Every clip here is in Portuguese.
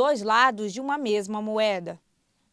dois lados de uma mesma moeda.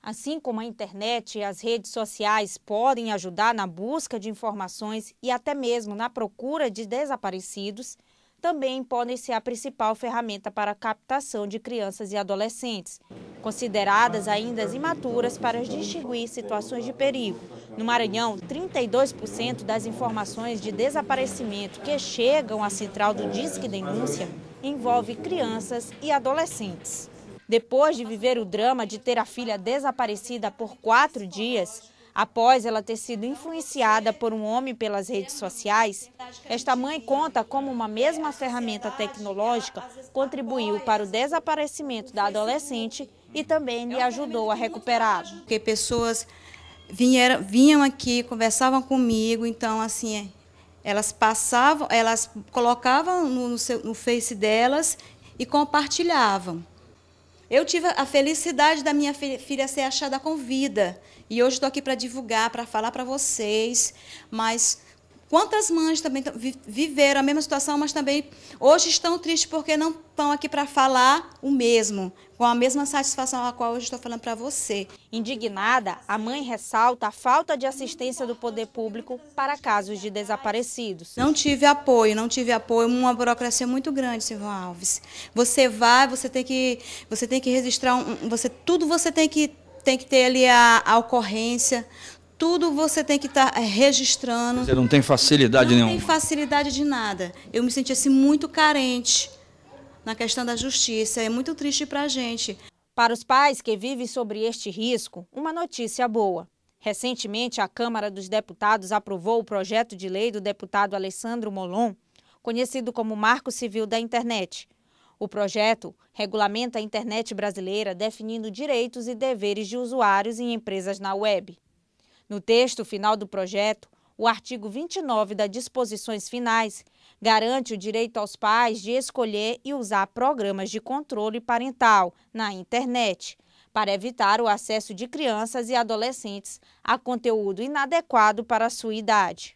Assim como a internet e as redes sociais podem ajudar na busca de informações e até mesmo na procura de desaparecidos, também podem ser a principal ferramenta para a captação de crianças e adolescentes, consideradas ainda imaturas para distinguir situações de perigo. No Maranhão, 32% das informações de desaparecimento que chegam à central do Disque Denúncia envolve crianças e adolescentes. Depois de viver o drama de ter a filha desaparecida por quatro dias, após ela ter sido influenciada por um homem pelas redes sociais, esta mãe conta como uma mesma ferramenta tecnológica contribuiu para o desaparecimento da adolescente e também lhe ajudou a recuperar. Porque pessoas vinham, vinham aqui, conversavam comigo, então assim. É, elas passavam, elas colocavam no, no, seu, no Face delas e compartilhavam. Eu tive a felicidade da minha filha ser achada com vida. E hoje estou aqui para divulgar, para falar para vocês. Mas Quantas mães também viveram a mesma situação, mas também hoje estão tristes porque não estão aqui para falar o mesmo, com a mesma satisfação a qual hoje estou falando para você. Indignada, a mãe ressalta a falta de assistência do poder público para casos de desaparecidos. Não tive apoio, não tive apoio, uma burocracia muito grande, Silvão Alves. Você vai, você tem que, você tem que registrar, um, você tudo você tem que tem que ter ali a, a ocorrência, tudo você tem que tá, estar eh, registrando. Você não tem facilidade não nenhuma. Não tem facilidade de nada. Eu me senti assim, muito carente na questão da justiça. É muito triste para a gente. Para os pais que vivem sobre este risco, uma notícia boa. Recentemente, a Câmara dos Deputados aprovou o projeto de lei do deputado Alessandro Molon, conhecido como Marco Civil da Internet. O projeto regulamenta a internet brasileira definindo direitos e deveres de usuários e empresas na web. No texto final do projeto, o artigo 29 das disposições finais garante o direito aos pais de escolher e usar programas de controle parental na internet, para evitar o acesso de crianças e adolescentes a conteúdo inadequado para a sua idade.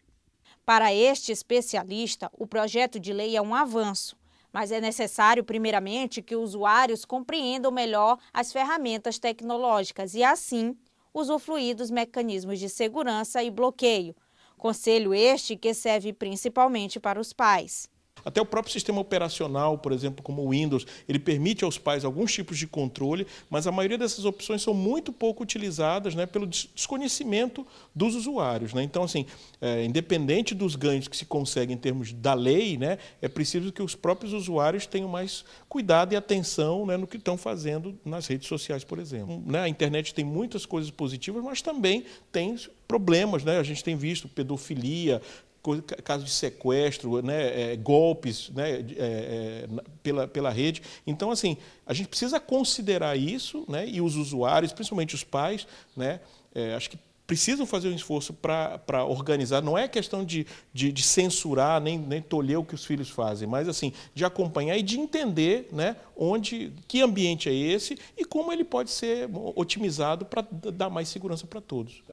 Para este especialista, o projeto de lei é um avanço, mas é necessário, primeiramente, que usuários compreendam melhor as ferramentas tecnológicas e, assim, usufruir dos mecanismos de segurança e bloqueio. Conselho este que serve principalmente para os pais. Até o próprio sistema operacional, por exemplo, como o Windows, ele permite aos pais alguns tipos de controle, mas a maioria dessas opções são muito pouco utilizadas né, pelo desconhecimento dos usuários. Né? Então, assim, é, independente dos ganhos que se conseguem em termos da lei, né, é preciso que os próprios usuários tenham mais cuidado e atenção né, no que estão fazendo nas redes sociais, por exemplo. Né? A internet tem muitas coisas positivas, mas também tem problemas, né? A gente tem visto pedofilia, casos de sequestro, né, é, golpes né, é, é pela, pela rede. Então, assim, a gente precisa considerar isso, né, e os usuários, principalmente os pais, né, é, acho que precisam fazer um esforço para organizar. Não é questão de, de, de, censurar nem, nem tolher o que os filhos fazem, mas assim, de acompanhar e de entender né, onde, que ambiente é esse e como ele pode ser otimizado para dar mais segurança para todos.